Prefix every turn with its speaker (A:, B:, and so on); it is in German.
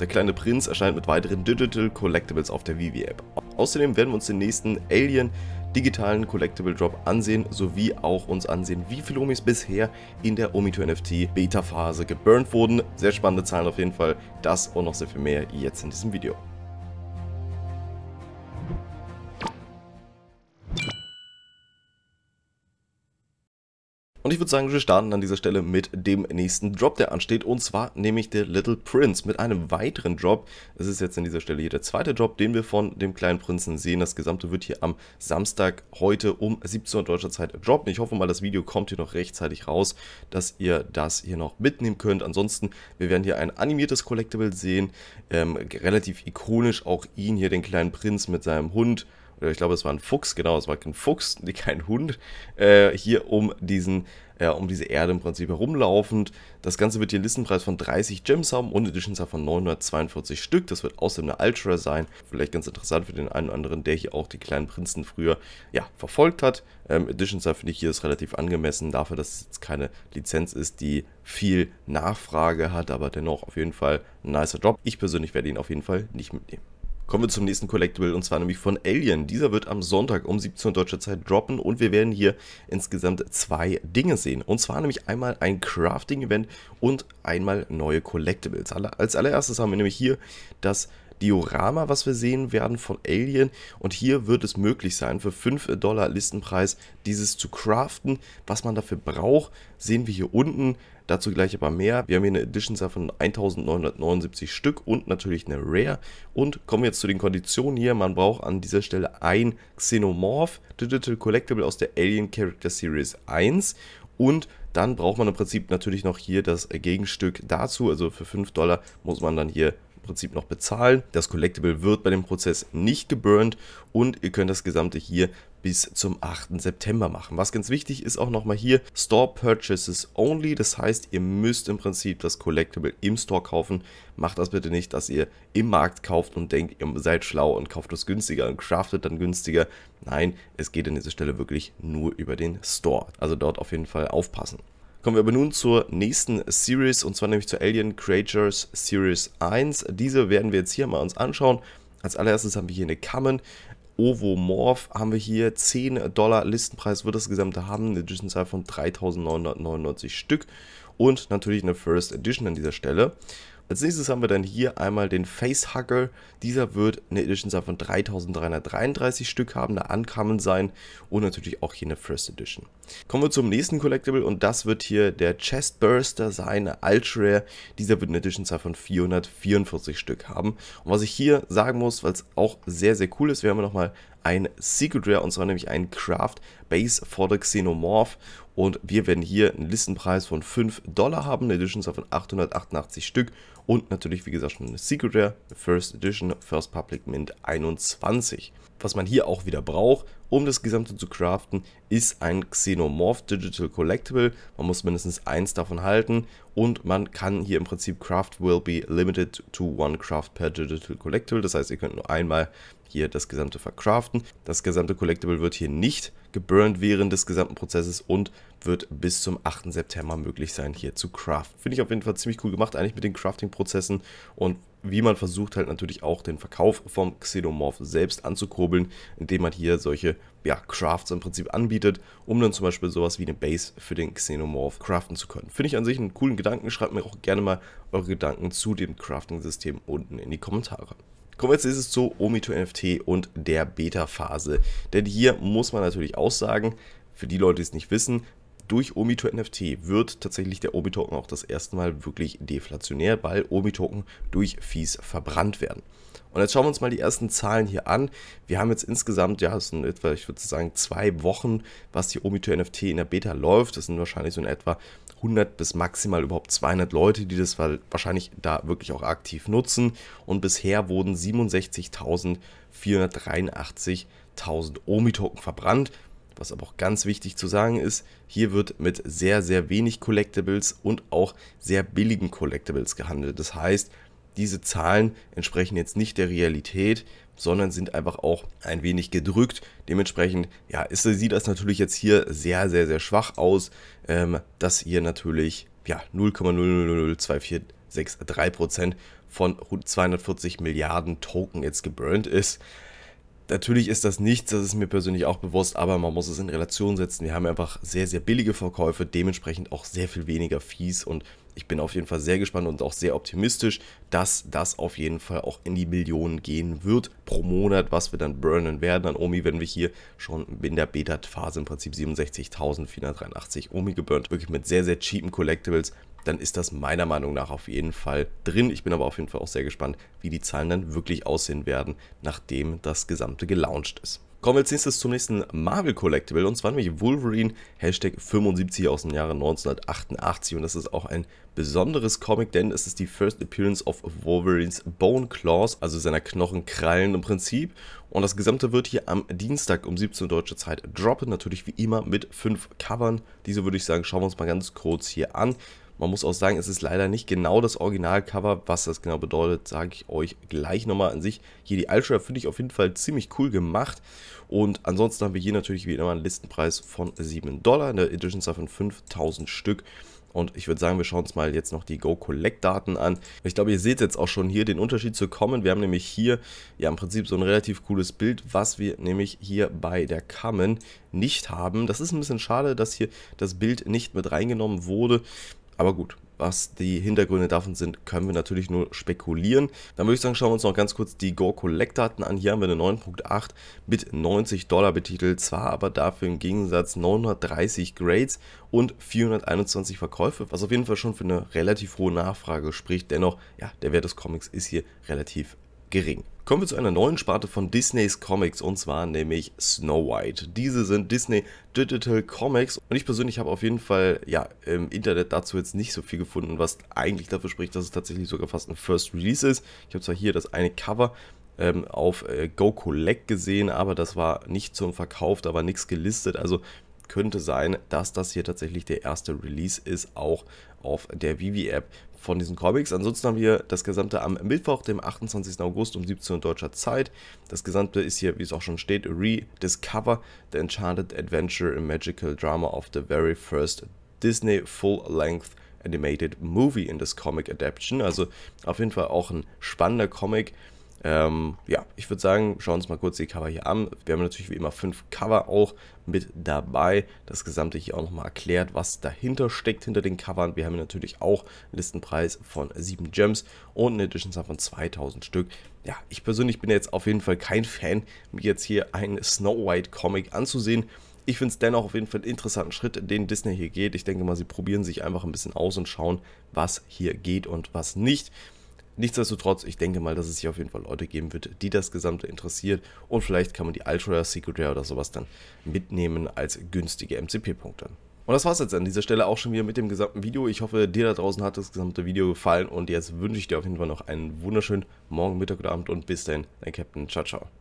A: Der kleine Prinz erscheint mit weiteren Digital Collectibles auf der Vivi App. Außerdem werden wir uns den nächsten Alien digitalen Collectible Drop ansehen, sowie auch uns ansehen, wie viele Omis bisher in der Omito NFT Beta Phase geburnt wurden. Sehr spannende Zahlen auf jeden Fall. Das und noch sehr viel mehr jetzt in diesem Video. Und ich würde sagen, wir starten an dieser Stelle mit dem nächsten Drop, der ansteht. Und zwar nämlich der Little Prince mit einem weiteren Drop. Es ist jetzt an dieser Stelle hier der zweite Drop, den wir von dem kleinen Prinzen sehen. Das gesamte wird hier am Samstag heute um 17 Uhr deutscher Zeit droppen. Ich hoffe mal, das Video kommt hier noch rechtzeitig raus, dass ihr das hier noch mitnehmen könnt. Ansonsten, wir werden hier ein animiertes Collectible sehen. Ähm, relativ ikonisch auch ihn hier, den kleinen Prinz mit seinem Hund. Äh, ich glaube, es war ein Fuchs, genau, es war kein Fuchs, kein Hund, äh, hier um diesen, äh, um diese Erde im Prinzip herumlaufend. Das Ganze wird hier einen Listenpreis von 30 Gems haben und Editions von 942 Stück. Das wird außerdem eine Ultra sein. Vielleicht ganz interessant für den einen oder anderen, der hier auch die kleinen Prinzen früher, ja, verfolgt hat. Ähm, Editions finde ich hier ist relativ angemessen, dafür, dass es jetzt keine Lizenz ist, die viel Nachfrage hat, aber dennoch auf jeden Fall ein nicer Job. Ich persönlich werde ihn auf jeden Fall nicht mitnehmen. Kommen wir zum nächsten Collectible und zwar nämlich von Alien. Dieser wird am Sonntag um 17 Uhr deutscher Zeit droppen und wir werden hier insgesamt zwei Dinge sehen. Und zwar nämlich einmal ein Crafting-Event und einmal neue Collectibles. Als allererstes haben wir nämlich hier das Diorama, was wir sehen werden von Alien. Und hier wird es möglich sein, für 5 Dollar Listenpreis dieses zu craften. Was man dafür braucht, sehen wir hier unten. Dazu gleich aber mehr. Wir haben hier eine edition von 1979 Stück und natürlich eine Rare. Und kommen wir jetzt zu den Konditionen hier. Man braucht an dieser Stelle ein Xenomorph Digital Collectible aus der Alien Character Series 1 und dann braucht man im Prinzip natürlich noch hier das Gegenstück dazu. Also für 5 Dollar muss man dann hier Prinzip noch bezahlen. Das Collectible wird bei dem Prozess nicht geburnt und ihr könnt das Gesamte hier bis zum 8. September machen. Was ganz wichtig ist auch nochmal hier, Store Purchases Only, das heißt, ihr müsst im Prinzip das Collectible im Store kaufen. Macht das bitte nicht, dass ihr im Markt kauft und denkt, ihr seid schlau und kauft es günstiger und craftet dann günstiger. Nein, es geht an dieser Stelle wirklich nur über den Store. Also dort auf jeden Fall aufpassen. Kommen wir aber nun zur nächsten Series und zwar nämlich zur Alien Creatures Series 1. Diese werden wir jetzt hier mal uns anschauen. Als allererstes haben wir hier eine Kammen. Ovomorph haben wir hier 10 Dollar Listenpreis, wird das gesamte haben, eine Editionzahl von 3.999 Stück und natürlich eine First Edition an dieser Stelle. Als nächstes haben wir dann hier einmal den Facehugger. Dieser wird eine Edition sein von 3333 Stück haben, eine Uncommon sein und natürlich auch hier eine First Edition. Kommen wir zum nächsten Collectible und das wird hier der Chestburster sein, eine Ultra. Rare. Dieser wird eine Edition sein von 444 Stück haben. Und was ich hier sagen muss, weil es auch sehr, sehr cool ist, wir haben nochmal ein Secret Rare und zwar nämlich ein Craft Base for the Xenomorph und wir werden hier einen Listenpreis von 5 Dollar haben, eine Editionzahl von 888 Stück und natürlich wie gesagt schon eine Secret Rare, First Edition, First Public Mint 21. Was man hier auch wieder braucht, um das Gesamte zu craften, ist ein Xenomorph Digital Collectible. Man muss mindestens eins davon halten und man kann hier im Prinzip Craft will be limited to one craft per Digital Collectible. Das heißt, ihr könnt nur einmal hier das gesamte verkraften. Das gesamte Collectible wird hier nicht geburnt während des gesamten Prozesses und wird bis zum 8. September möglich sein hier zu craften. Finde ich auf jeden Fall ziemlich cool gemacht, eigentlich mit den Crafting-Prozessen und wie man versucht halt natürlich auch den Verkauf vom Xenomorph selbst anzukurbeln, indem man hier solche ja, Crafts im Prinzip anbietet, um dann zum Beispiel sowas wie eine Base für den Xenomorph craften zu können. Finde ich an sich einen coolen Gedanken. Schreibt mir auch gerne mal eure Gedanken zu dem Crafting-System unten in die Kommentare. Kommen wir jetzt ist es zu Omito NFT und der Beta-Phase. Denn hier muss man natürlich auch sagen, für die Leute, die es nicht wissen, durch omi NFT wird tatsächlich der Omi-Token auch das erste Mal wirklich deflationär, weil Omi-Token durch Fees verbrannt werden. Und jetzt schauen wir uns mal die ersten Zahlen hier an. Wir haben jetzt insgesamt, ja, es sind etwa, ich würde sagen, zwei Wochen, was die Omito NFT in der Beta läuft. Das sind wahrscheinlich so in etwa 100 bis maximal überhaupt 200 Leute, die das wahrscheinlich da wirklich auch aktiv nutzen. Und bisher wurden 67.483.000 Omi-Token verbrannt. Was aber auch ganz wichtig zu sagen ist, hier wird mit sehr, sehr wenig Collectibles und auch sehr billigen Collectibles gehandelt. Das heißt, diese Zahlen entsprechen jetzt nicht der Realität, sondern sind einfach auch ein wenig gedrückt. Dementsprechend ja, ist, sieht das natürlich jetzt hier sehr, sehr, sehr schwach aus, ähm, dass hier natürlich ja, 0,0002463% von rund 240 Milliarden Token jetzt geburnt ist. Natürlich ist das nichts, das ist mir persönlich auch bewusst, aber man muss es in Relation setzen. Wir haben einfach sehr, sehr billige Verkäufe, dementsprechend auch sehr viel weniger Fees und ich bin auf jeden Fall sehr gespannt und auch sehr optimistisch, dass das auf jeden Fall auch in die Millionen gehen wird pro Monat, was wir dann burnen werden an Omi, wenn wir hier schon in der Beta-Phase im Prinzip 67.483 Omi geburnt, wirklich mit sehr, sehr cheapen Collectibles dann ist das meiner Meinung nach auf jeden Fall drin. Ich bin aber auf jeden Fall auch sehr gespannt, wie die Zahlen dann wirklich aussehen werden, nachdem das Gesamte gelauncht ist. Kommen wir als nächstes zum nächsten Marvel Collectible und zwar nämlich Wolverine Hashtag 75 aus dem Jahre 1988 und das ist auch ein besonderes Comic, denn es ist die First Appearance of Wolverines Bone Claws, also seiner Knochenkrallen im Prinzip und das Gesamte wird hier am Dienstag um 17 Uhr deutsche Zeit droppen, natürlich wie immer mit fünf Covern. Diese würde ich sagen, schauen wir uns mal ganz kurz hier an. Man muss auch sagen, es ist leider nicht genau das Originalcover. Was das genau bedeutet, sage ich euch gleich nochmal an sich. Hier die Ultra finde ich auf jeden Fall ziemlich cool gemacht. Und ansonsten haben wir hier natürlich wie immer einen Listenpreis von 7 Dollar, eine Edition von 5000 Stück. Und ich würde sagen, wir schauen uns mal jetzt noch die Go-Collect-Daten an. Ich glaube, ihr seht jetzt auch schon hier den Unterschied zu Common. Wir haben nämlich hier ja im Prinzip so ein relativ cooles Bild, was wir nämlich hier bei der Common nicht haben. Das ist ein bisschen schade, dass hier das Bild nicht mit reingenommen wurde. Aber gut, was die Hintergründe davon sind, können wir natürlich nur spekulieren. Dann würde ich sagen, schauen wir uns noch ganz kurz die Go Collect Daten an. Hier haben wir eine 9.8 mit 90 Dollar betitelt, zwar aber dafür im Gegensatz 930 Grades und 421 Verkäufe, was auf jeden Fall schon für eine relativ hohe Nachfrage spricht. Dennoch, ja, der Wert des Comics ist hier relativ gering. Kommen wir zu einer neuen Sparte von Disneys Comics und zwar nämlich Snow White. Diese sind Disney Digital Comics und ich persönlich habe auf jeden Fall ja im Internet dazu jetzt nicht so viel gefunden, was eigentlich dafür spricht, dass es tatsächlich sogar fast ein First Release ist. Ich habe zwar hier das eine Cover ähm, auf äh, Go Collect gesehen, aber das war nicht zum Verkauf, da war nichts gelistet, also könnte sein, dass das hier tatsächlich der erste Release ist, auch auf der Vivi-App von diesen Comics. Ansonsten haben wir das gesamte am Mittwoch, dem 28. August um 17 Uhr deutscher Zeit. Das gesamte ist hier, wie es auch schon steht, Rediscover the Enchanted Adventure and Magical Drama of the very first Disney Full-Length Animated Movie in this Comic Adaption. Also auf jeden Fall auch ein spannender Comic. Ähm, ja, ich würde sagen, schauen wir uns mal kurz die Cover hier an. Wir haben natürlich wie immer fünf Cover auch mit dabei. Das Gesamte hier auch nochmal erklärt, was dahinter steckt, hinter den Covern. Wir haben natürlich auch einen Listenpreis von 7 Gems und eine Edition von 2000 Stück. Ja, ich persönlich bin jetzt auf jeden Fall kein Fan, mir jetzt hier einen Snow White Comic anzusehen. Ich finde es dennoch auf jeden Fall einen interessanten Schritt, den Disney hier geht. Ich denke mal, sie probieren sich einfach ein bisschen aus und schauen, was hier geht und was nicht. Nichtsdestotrotz, ich denke mal, dass es hier auf jeden Fall Leute geben wird, die das Gesamte interessiert und vielleicht kann man die Ultra Secret Rare oder sowas dann mitnehmen als günstige MCP-Punkte. Und das war's jetzt an dieser Stelle auch schon wieder mit dem gesamten Video. Ich hoffe, dir da draußen hat das gesamte Video gefallen und jetzt wünsche ich dir auf jeden Fall noch einen wunderschönen Morgen, Mittag oder Abend und bis dahin, dein Captain. Ciao, ciao.